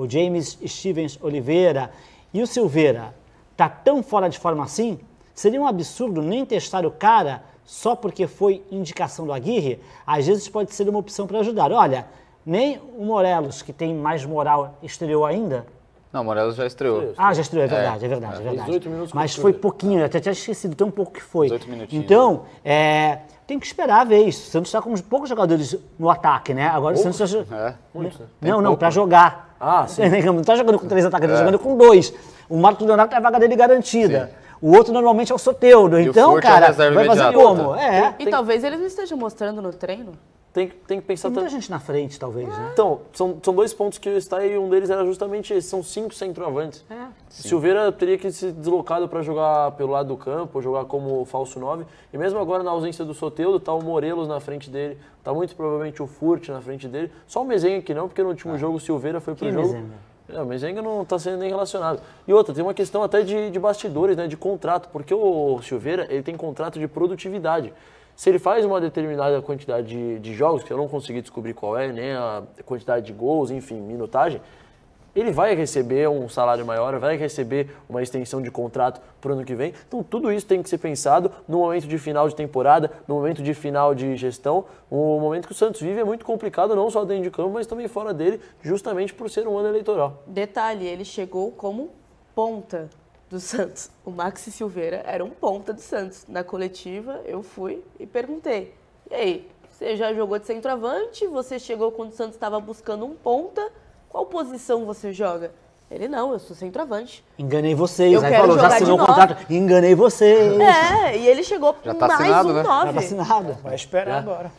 o James Stevens Oliveira e o Silveira, tá tão fora de forma assim? Seria um absurdo nem testar o cara só porque foi indicação do Aguirre? Às vezes pode ser uma opção para ajudar. Olha, nem o Morelos, que tem mais moral exterior ainda, não, Morelos já estreou. Ah, já estreou, é, é. é verdade, é, é verdade, é verdade. 18 minutos Mas foi pouquinho, até tinha esquecido tão pouco que foi. 18 minutinhos. Então, é, tem que esperar a vez. O Santos está com poucos jogadores no ataque, né? Agora o Santos É, muito. Né? Né? Não, não, para jogar. Ah, sim. Né, não está jogando com três atacantes, está é. Tá jogando com dois. O Marco Leonardo tem a vaga dele garantida. Sim. O outro normalmente é o Soteudo. Então, é cara, vai fazer como? É. E, e tem... talvez eles não estejam mostrando no treino tem, tem que pensar... Tem muita gente na frente, talvez, é. né? Então, são, são dois pontos que está aí e um deles era justamente esse. São cinco centroavantes. É. Silveira teria que se deslocado para jogar pelo lado do campo, jogar como falso nove E mesmo agora, na ausência do Soteudo, tá o Morelos na frente dele, tá muito provavelmente o Furt na frente dele. Só o Mezenga que não, porque no último ah. jogo Silveira foi para o é jogo... É, o Mezenga não está sendo nem relacionado. E outra, tem uma questão até de, de bastidores, né, de contrato, porque o Silveira ele tem contrato de produtividade se ele faz uma determinada quantidade de, de, jogos, que eu não consegui descobrir qual é, né, a quantidade de gols, enfim, minutagem, ele vai receber um salário maior, vai receber uma extensão de contrato para o ano que vem. Então, tudo isso tem que ser pensado no momento de final de temporada, no momento de final de gestão. O momento que o Santos vive é muito complicado, não só dentro de campo, mas também fora dele, justamente por ser um ano eleitoral. Detalhe, ele chegou como ponta do Santos. O Maxi Silveira era um ponta do Santos. Na coletiva, eu fui e perguntei: e aí, você já jogou de centroavante? Você chegou quando o Santos estava buscando um ponta? Qual posição você joga? Ele não, eu sou centroavante. Enganei vocês. Eu aí quero falou, jogar já assinou o contrato. Enganei vocês. É, e ele chegou já tá mais assinado, um né? Já tá assinado. Vai esperar agora.